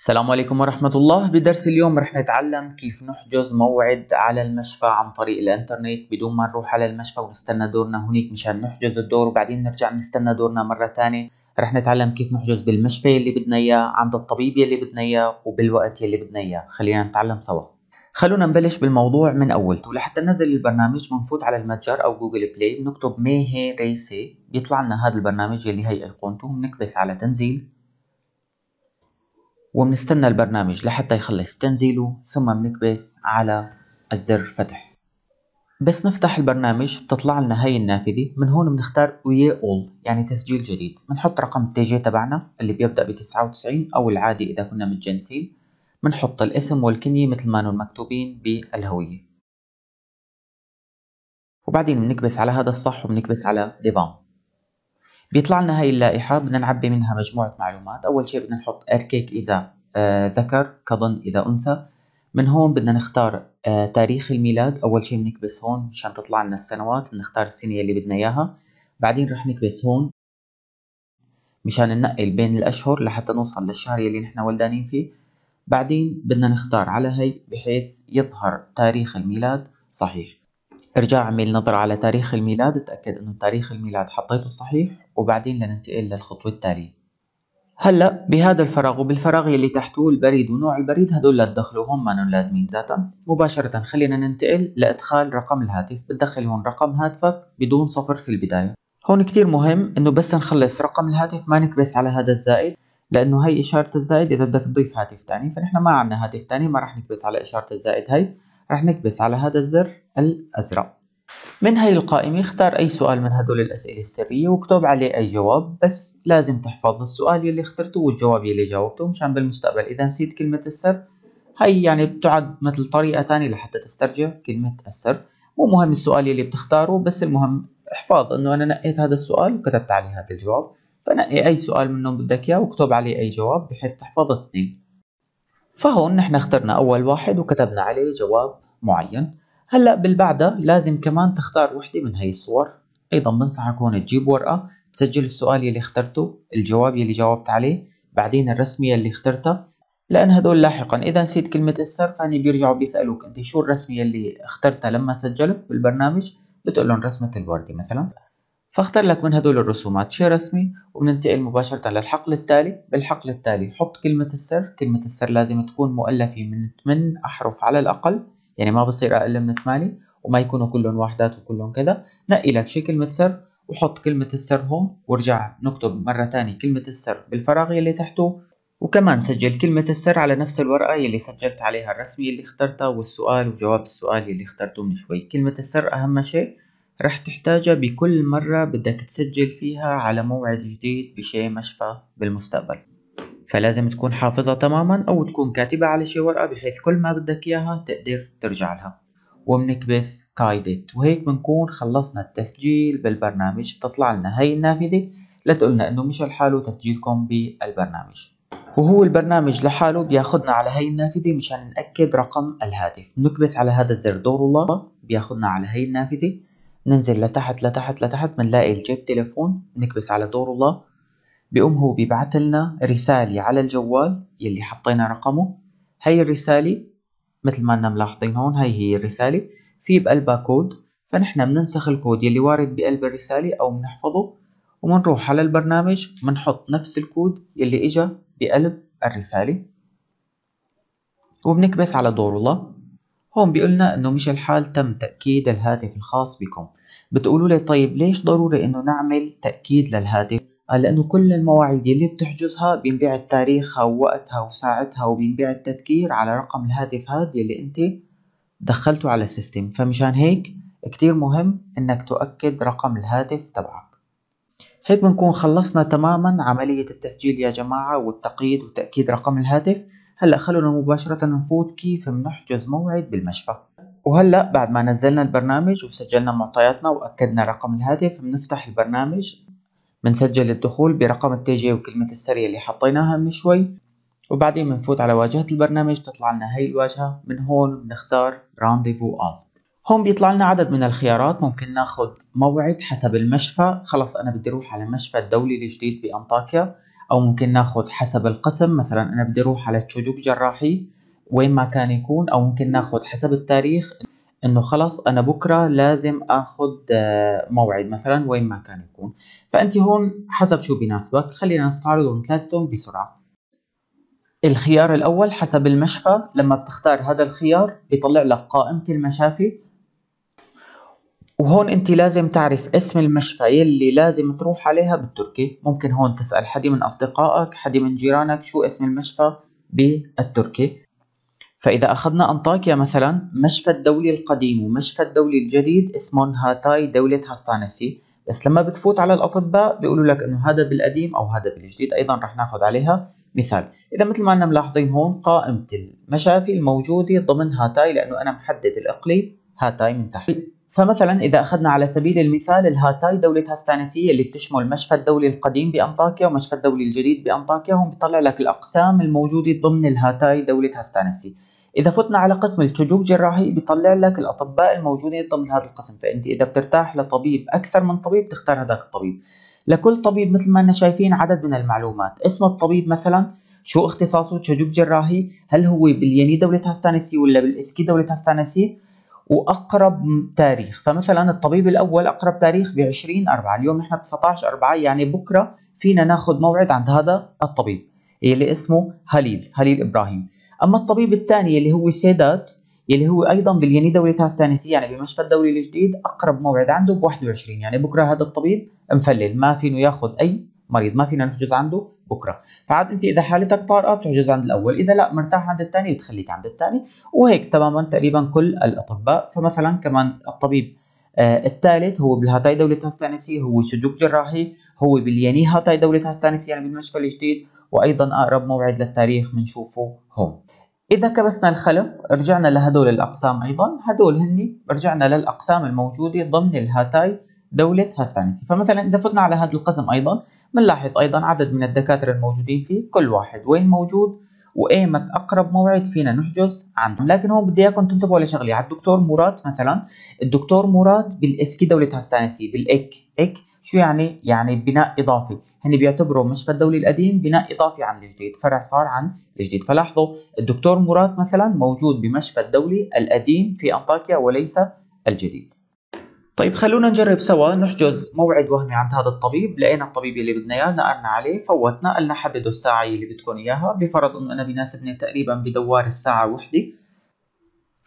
السلام عليكم ورحمة الله بدرس اليوم رح نتعلم كيف نحجز موعد على المشفى عن طريق الانترنت بدون ما نروح على المشفى ونستنى دورنا هناك مشان نحجز الدور وبعدين نرجع نستنى دورنا مرة تانية رح نتعلم كيف نحجز بالمشفى اللي بدنا إياه عند الطبيب يلي بدنا إياه وبالوقت يلي بدنا إياه خلينا نتعلم سوا خلونا نبلش بالموضوع من اولته لحتى ننزل البرنامج بنفوت على المتجر او جوجل بلاي بنكتب ميهي ريسي بيطلع لنا هذا البرنامج اللي هي ايقونته بنكبس على تنزيل وبنستنى البرنامج لحتى يخلص تنزيله ثم بنكبس على الزر فتح بس نفتح البرنامج بتطلع لنا هاي النافذة من هون بنختار ويا اول يعني تسجيل جديد بنحط رقم التي جي تبعنا اللي بيبدأ ب 99 أو العادي إذا كنا متجنسين بنحط الاسم والكنية مثل ما مكتوبين بالهوية وبعدين بنكبس على هذا الصح وبنكبس على ديفان بيطلع لنا هاي اللائحة بدنا نعبي منها مجموعة معلومات أول شيء بدنا نحط أركيك إذا آه، ذكر كظن إذا أنثى من هون بدنا نختار آه، تاريخ الميلاد أول شيء بنكبس هون مشان تطلع لنا السنوات بنختار السنة اللي بدنا إياها بعدين رح نكبس هون مشان ننقل بين الأشهر لحتى نوصل للشهر اللي نحن ولدانين فيه بعدين بدنا نختار على هاي بحيث يظهر تاريخ الميلاد صحيح ارجع اعمل نظرة على تاريخ الميلاد اتأكد انه تاريخ الميلاد حطيته صحيح وبعدين لننتقل للخطوة التالية هلا بهذا الفراغ وبالفراغ يلي تحته البريد ونوع البريد هدول لا تدخلوا هم مانن لازمين ذاتا مباشرة خلينا ننتقل لادخال رقم الهاتف بتدخل هون رقم هاتفك بدون صفر في البداية هون كتير مهم انه بس نخلص رقم الهاتف ما نكبس على هذا الزائد لانه هي اشارة الزائد اذا بدك تضيف هاتف تاني فنحن ما عندنا هاتف تاني ما راح نكبس على اشارة الزائد هي رح نكبس على هذا الزر الأزرق من هاي القائمة اختار أي سؤال من هدول الأسئلة السرية واكتب عليه أي جواب بس لازم تحفظ السؤال يلي اخترته والجواب يلي جاوبته مشان بالمستقبل إذا نسيت كلمة السر هاي يعني بتعد مثل طريقة تانية لحتى تسترجع كلمة السر مو مهم السؤال يلي بتختاره بس المهم احفظ انه انا نقيت هذا السؤال وكتبت عليه هذا الجواب فنقي اي سؤال منهم بدك اياه واكتب عليه اي جواب بحيث تحفظ اثنين فهون نحن اخترنا اول واحد وكتبنا عليه جواب معين هلا بالبعدة لازم كمان تختار وحده من هي الصور ايضا بنصحك هون تجيب ورقه تسجل السؤال يلي اخترته الجواب يلي جاوبت عليه بعدين الرسميه اللي اخترتها لان هدول لاحقا اذا نسيت كلمه السر فاني بيرجعوا بيسالوك انت شو الرسميه اللي اخترتها لما سجلت بالبرنامج بتقول لهم رسمه الوردة مثلا فاختر لك من هدول الرسومات شيء رسمي وبننتقل مباشرة للحقل التالي بالحقل التالي حط كلمة السر كلمة السر لازم تكون مؤلفة من 8 أحرف على الأقل يعني ما بصير اقل من 8 وما يكونوا كلهم وحدات وكلهم كذا نقي لك شي كلمه سر وحط كلمه السر هون وارجع نكتب مره ثانيه كلمه السر بالفراغ اللي تحته وكمان سجل كلمة السر على نفس الورقة يلي سجلت عليها الرسمي اللي اخترتها والسؤال وجواب السؤال يلي اخترته من شوي كلمة السر أهم شيء رح تحتاجها بكل مرة بدك تسجل فيها على موعد جديد بشي مشفى بالمستقبل فلازم تكون حافظها تماما أو تكون كاتبها على شي ورقة بحيث كل ما بدك إياها تقدر ترجع لها وبنكبس كايدت وهيك بنكون خلصنا التسجيل بالبرنامج بتطلع لنا هاي النافذة لتقولنا إنه مش الحال تسجيلكم بالبرنامج وهو البرنامج لحاله بياخدنا على هاي النافذة مشان نأكد رقم الهاتف بنكبس على هذا الزر دور الله بياخدنا على هاي النافذة ننزل لتحت لتحت لتحت بنلاقي الجيب تليفون بنكبس على دور الله بيقوم هو بيبعت لنا رسالة على الجوال يلي حطينا رقمه هي الرسالة مثل ما أنا ملاحظين هون هي هي الرسالة في بقلبها كود فنحن بننسخ الكود يلي وارد بقلب الرسالة أو بنحفظه وبنروح على البرنامج بنحط نفس الكود يلي إجا بقلب الرسالة وبنكبس على دور الله هون بيقولنا إنه مش الحال تم تأكيد الهاتف الخاص بكم بتقولوا لي طيب ليش ضروري إنه نعمل تأكيد للهاتف لأنه كل المواعيد اللي بتحجزها بينبعت تاريخها ووقتها وساعتها وبينبعت تذكير على رقم الهاتف هاد اللي أنت دخلته على السيستم فمشان هيك كتير مهم إنك تؤكد رقم الهاتف تبعك هيك بنكون خلصنا تماما عملية التسجيل يا جماعة والتقييد وتأكيد رقم الهاتف هلأ خلونا مباشرة نفوت كيف بنحجز موعد بالمشفى وهلأ بعد ما نزلنا البرنامج وسجلنا معطياتنا وأكدنا رقم الهاتف بنفتح البرنامج بنسجل الدخول برقم التي جي وكلمة السرية اللي حطيناها من شوي وبعدين بنفوت على واجهة البرنامج تطلع لنا هاي الواجهة من هون بنختار رانديفو آل هون بيطلع لنا عدد من الخيارات ممكن ناخذ موعد حسب المشفى خلص أنا بدي أروح على المشفى الدولي الجديد بأنطاكيا أو ممكن ناخذ حسب القسم مثلا أنا بدي أروح على تشوجوك جراحي وين ما كان يكون أو ممكن ناخذ حسب التاريخ انه خلاص انا بكره لازم اخذ آه، موعد مثلا وين ما كان يكون فانت هون حسب شو بيناسبك خلينا نستعرض ثلاثتهم بسرعه الخيار الاول حسب المشفى لما بتختار هذا الخيار بيطلع لك قائمه المشافي وهون انت لازم تعرف اسم المشفى يلي لازم تروح عليها بالتركي ممكن هون تسأل حد من اصدقائك حد من جيرانك شو اسم المشفى بالتركي فإذا أخذنا أنطاكيا مثلا مشفى الدولي القديم ومشفى الدولي الجديد اسمهم هاتاي دولة هاستانسي بس لما بتفوت على الأطباء بيقولوا لك إنه هذا بالقديم أو هذا بالجديد أيضا رح ناخذ عليها مثال إذا مثل ما أنا ملاحظين هون قائمة المشافي الموجودة ضمن هاتاي لأنه أنا محدد الإقليم هاتاي من تحت فمثلا إذا أخذنا على سبيل المثال الهاتاي دولة هاستانسية اللي بتشمل مشفى الدولي القديم بأنطاكيا ومشفى الدولي الجديد بأنطاكيا هم بيطلع لك الأقسام الموجودة ضمن الهاتاي دولة هاستانسي اذا فتنا على قسم الشجوج جراحي بيطلع لك الاطباء الموجودين ضمن هذا القسم فانت اذا بترتاح لطبيب اكثر من طبيب تختار هذاك الطبيب لكل طبيب مثل ما انا شايفين عدد من المعلومات اسم الطبيب مثلا شو اختصاصه شجوج جراحي هل هو بالياني دولة هستانسي ولا بالاسكي دولة هستانسي واقرب تاريخ فمثلا الطبيب الاول اقرب تاريخ ب 20 4 اليوم نحن ب 19 4 يعني بكره فينا ناخذ موعد عند هذا الطبيب اللي اسمه هليل هليل ابراهيم اما الطبيب الثاني اللي هو سيدات يلي هو ايضا باليني دولة تاس يعني بمشفى الدولي الجديد اقرب موعد عنده ب 21 يعني بكره هذا الطبيب مفلل ما فينه ياخذ اي مريض ما فينا نحجز عنده بكره فعاد انت اذا حالتك طارئه بتحجز عند الاول اذا لا مرتاح عند الثاني بتخليك عند الثاني وهيك تماما تقريبا كل الاطباء فمثلا كمان الطبيب آه الثالث هو بالهاتاي دولة هاستانسي هو سجوك جراحي هو باليني هاتاي دولة هاستانسي يعني بالمشفى الجديد وايضا اقرب موعد للتاريخ بنشوفه هون إذا كبسنا الخلف رجعنا لهدول الأقسام أيضا هدول هن رجعنا للأقسام الموجودة ضمن الهاتاي دولة هستانيسي فمثلا إذا فتنا على هذا القسم أيضا بنلاحظ أيضا عدد من الدكاترة الموجودين فيه كل واحد وين موجود وايمت اقرب موعد فينا نحجز عندهم لكن هون بدي اياكم تنتبهوا على شغله على الدكتور مراد مثلا الدكتور مراد بالاسكي دولة هستانيسي بالاك اك شو يعني؟ يعني بناء إضافي هن بيعتبروا مشفى الدولي القديم بناء إضافي عن الجديد فرع صار عن الجديد فلاحظوا الدكتور مراد مثلا موجود بمشفى الدولي القديم في أنطاكيا وليس الجديد طيب خلونا نجرب سوا نحجز موعد وهمي عند هذا الطبيب لقينا الطبيب اللي بدنا اياه نقرنا عليه فوتنا قلنا حددوا الساعة اللي بدكم اياها بفرض انه انا بناسبني تقريبا بدوار الساعة وحدة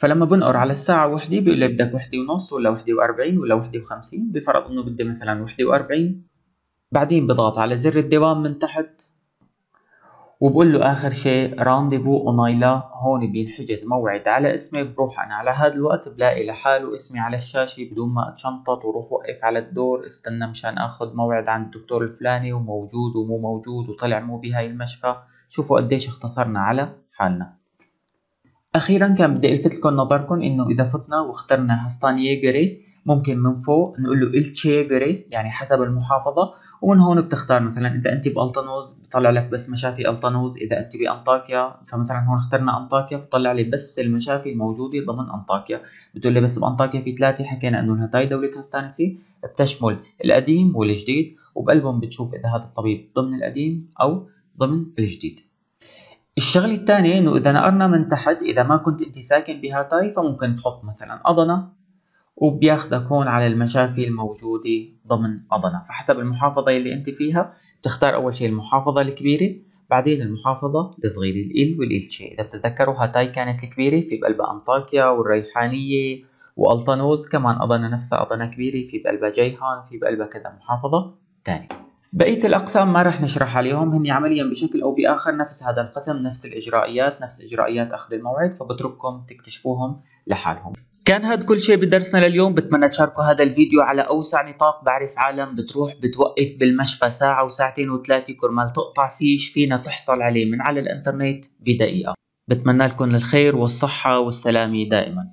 فلما بنقر على الساعة وحدة بيقول لي بدك وحدة ونص ولا وحدة وأربعين ولا وحدة وخمسين بفرض إنه بدي مثلا وحدة وأربعين بعدين بضغط على زر الدوام من تحت وبقول له آخر شيء رانديفو أونايلا هون بينحجز موعد على اسمي بروح أنا على هذا الوقت بلاقي لحاله اسمي على الشاشة بدون ما أتشنطط وروح وقف على الدور استنى مشان آخذ موعد عند الدكتور الفلاني وموجود ومو موجود وطلع مو بهاي المشفى شوفوا قديش اختصرنا على حالنا أخيرا كان بدي الفت لكم نظركم إنه إذا فتنا واخترنا هستان جري ممكن من فوق نقول له التشيغري يعني حسب المحافظة ومن هون بتختار مثلا إذا أنت بألطنوز بطلع لك بس مشافي ألطنوز إذا أنت بأنطاكيا فمثلا هون اخترنا أنطاكيا فطلع لي بس المشافي الموجودة ضمن أنطاكيا بتقول لي بس بأنطاكيا في ثلاثة حكينا إنه تاي دولة هستانسي بتشمل القديم والجديد وبقلبهم بتشوف إذا هذا الطبيب ضمن القديم أو ضمن الجديد الشغله الثانيه انه اذا نقرنا من تحت اذا ما كنت انت ساكن بهاتاي فممكن تحط مثلا اضنه وبياخدك هون على المشافي الموجوده ضمن اضنه فحسب المحافظه اللي انت فيها بتختار اول شيء المحافظه الكبيره بعدين المحافظه الصغيره الال والالتشي اذا بتتذكروا هاتاي كانت الكبيره في بقلبها انطاكيا والريحانيه والطنوز كمان اضنه نفسها اضنه كبيره في بقلبها جيهان في بقلبها كذا محافظه تانية بقية الأقسام ما رح نشرح عليهم هن عمليا بشكل أو بآخر نفس هذا القسم نفس الإجرائيات نفس إجرائيات أخذ الموعد فبترككم تكتشفوهم لحالهم كان هذا كل شيء بدرسنا لليوم بتمنى تشاركوا هذا الفيديو على أوسع نطاق بعرف عالم بتروح بتوقف بالمشفى ساعة وساعتين وثلاثة كرمال تقطع فيش فينا تحصل عليه من على الإنترنت بدقيقة بتمنى لكم الخير والصحة والسلامة دائماً